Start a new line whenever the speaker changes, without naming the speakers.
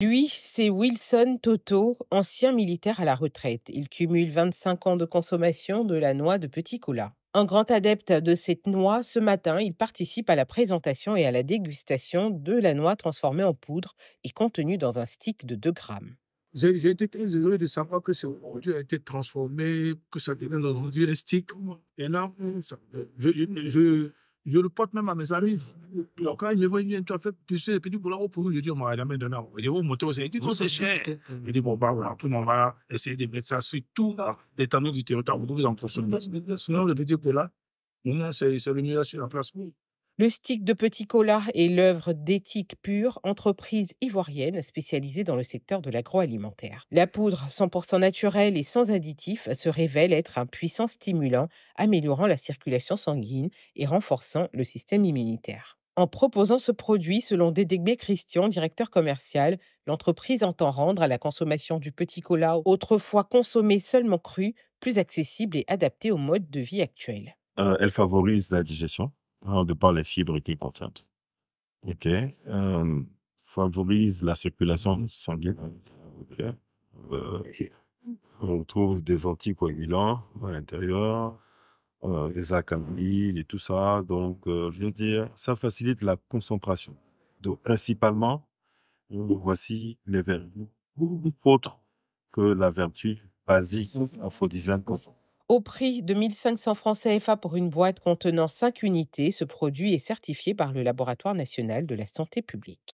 Lui, c'est Wilson Toto, ancien militaire à la retraite. Il cumule 25 ans de consommation de la noix de petit cola. Un grand adepte de cette noix, ce matin, il participe à la présentation et à la dégustation de la noix transformée en poudre et contenue dans un stick de 2 grammes.
J'ai été très désolé de savoir que ce produit a été transformé, que ça devient aujourd'hui un stick. Et stick je je le porte même à mes amis. Alors, quand ils me voient, ils viennent, tu as fait, tu sais, du boulot pour nous. Je dis, on oh, m'a jamais donné. Il dit, oh, moto, c'est dit, c'est cher. Il dit, bon, bah, voilà, tout le monde va essayer de mettre ça sur tout l'étendue du territoire vous que vous en consommiez. Sinon, le petit peu là, c'est le mieux sur la place.
Le stick de petit cola est l'œuvre d'Ethique Pure, entreprise ivoirienne spécialisée dans le secteur de l'agroalimentaire. La poudre 100% naturelle et sans additifs se révèle être un puissant stimulant, améliorant la circulation sanguine et renforçant le système immunitaire. En proposant ce produit, selon Dédégbé Christian, directeur commercial, l'entreprise entend rendre à la consommation du petit cola, autrefois consommé seulement cru, plus accessible et adapté au mode de vie actuel.
Euh, elle favorise la digestion, Hein, de par les fibres qui contient. OK. Euh, favorise la circulation sanguine. Euh, on trouve des anticoagulants à l'intérieur, euh, les et tout ça. Donc, euh, je veux dire, ça facilite la concentration. Donc, principalement, voici les vertus autres que la vertu basique aphrodisiaque.
Au prix de 1500 francs CFA pour une boîte contenant 5 unités, ce produit est certifié par le Laboratoire national de la santé publique.